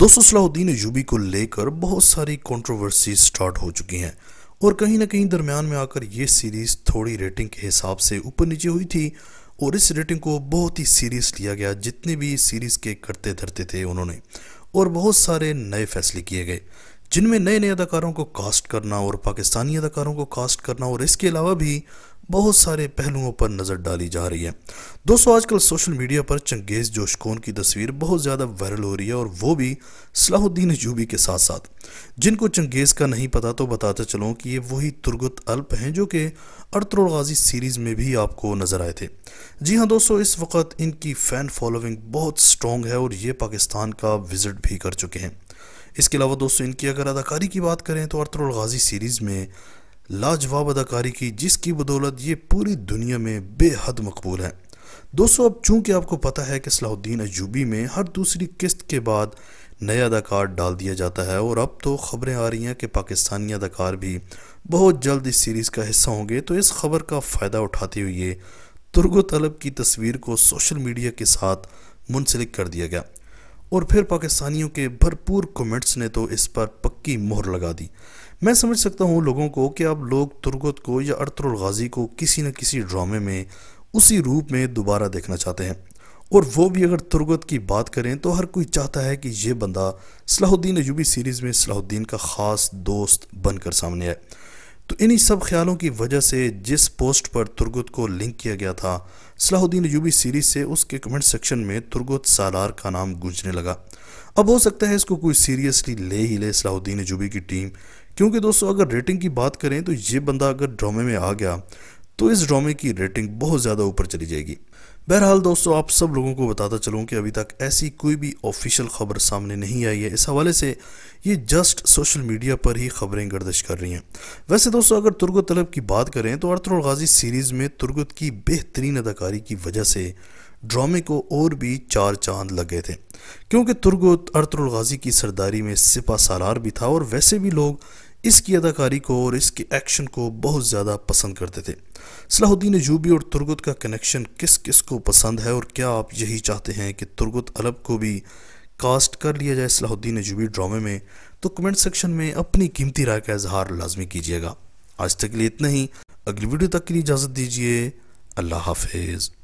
दोस्तों सलाहुद्दीन यूबी को लेकर बहुत सारी कंट्रोवर्सी स्टार्ट हो चुकी हैं और कहीं ना कहीं दरमियान में आकर ये सीरीज़ थोड़ी रेटिंग के हिसाब से ऊपर नीचे हुई थी और इस रेटिंग को बहुत ही सीरियस लिया गया जितने भी सीरीज़ के करते धरते थे उन्होंने और बहुत सारे नए फैसले किए गए जिनमें नए नए अदाकारों को कास्ट करना और पाकिस्तानी अदाकारों को कास्ट करना और इसके अलावा भी बहुत सारे पहलुओं पर नज़र डाली जा रही है दोस्तों आजकल सोशल मीडिया पर चंगेज़ जोशकोन की तस्वीर बहुत ज़्यादा वायरल हो रही है और वो भी सलाहुद्दीन जूबी के साथ साथ जिनको चंगेज़ का नहीं पता तो बताते चलूँ कि ये वही तुर्गत अल्प हैं जो कि अर्तरुल गाजी सीरीज़ में भी आपको नज़र आए थे जी हाँ दोस्तों इस वक्त इनकी फ़ैन फॉलोइंग बहुत स्ट्रॉन्ग है और ये पाकिस्तान का विज़िट भी कर चुके हैं इसके अलावा दोस्तों इनकी अगर अदाकारी की बात करें तो अर्तरुल गाजी सीरीज़ में लाजवाब अदाकारी की जिसकी बदौलत ये पूरी दुनिया में बेहद मकबूल है दोस्तों अब चूंकि आपको पता है कि सलाहुद्दीन अजूबी में हर दूसरी किस्त के बाद नया अदाकार डाल दिया जाता है और अब तो खबरें आ रही हैं कि पाकिस्तानी अदाकार भी बहुत जल्द इस सीरीज़ का हिस्सा होंगे तो इस खबर का फ़ायदा उठाते हुए तुर्गो तलब की तस्वीर को सोशल मीडिया के साथ मुंसलिक कर दिया गया और फिर पाकिस्तानियों के भरपूर कमेंट्स ने तो इस पर पक्की मोहर लगा दी मैं समझ सकता हूँ लोगों को कि अब लोग तुर्गत को या अर्तुल गाजी को किसी न किसी ड्रामे में उसी रूप में दोबारा देखना चाहते हैं और वो भी अगर तुर्गत की बात करें तो हर कोई चाहता है कि ये बंदा सलाहुद्दीन अयूबी सीरीज़ में सलाहुद्दीन का ख़ास दोस्त बनकर सामने आए तो इन्हीं सब ख्यालों की वजह से जिस पोस्ट पर तुर्गुत को लिंक किया गया था सलाहुद्दीन यूबी सीरीज से उसके कमेंट सेक्शन में तुर्गुत सालार का नाम गूंजने लगा अब हो सकता है इसको कोई सीरियसली ले ही ले सलाहुद्दीन यूबी की टीम क्योंकि दोस्तों अगर रेटिंग की बात करें तो ये बंदा अगर ड्रामे में आ गया तो इस ड्रामे की रेटिंग बहुत ज़्यादा ऊपर चली जाएगी बहरहाल दोस्तों आप सब लोगों को बताता चलूँ कि अभी तक ऐसी कोई भी ऑफिशियल खबर सामने नहीं आई है इस हवाले से ये जस्ट सोशल मीडिया पर ही खबरें गर्दश कर रही हैं वैसे दोस्तों अगर तुर्गत तलब की बात करें तो अर्थरुल गाजी सीरीज़ में तुर्गत की बेहतरीन अदाकारी की वजह से ड्रामे को और भी चार चांद लग गए थे क्योंकि तुर्गत अर्थरुल गाजी की सरदारी में सिपा सालार भी था और वैसे भी लोग इसकी अदाकारी को और इसके एक्शन को बहुत ज़्यादा पसंद करते थे सलाहुद्दीन जूबी और तुर्गुत का कनेक्शन किस किस को पसंद है और क्या आप यही चाहते हैं कि तुर्गुत अलब को भी कास्ट कर लिया जाए सलाहुद्दीन जूबी ड्रामे में तो कमेंट सेक्शन में अपनी कीमती राय का इजहार लाजमी कीजिएगा आज तक के लिए इतना ही अगली वीडियो तक के लिए इजाज़त दीजिए अल्लाह हाफिज़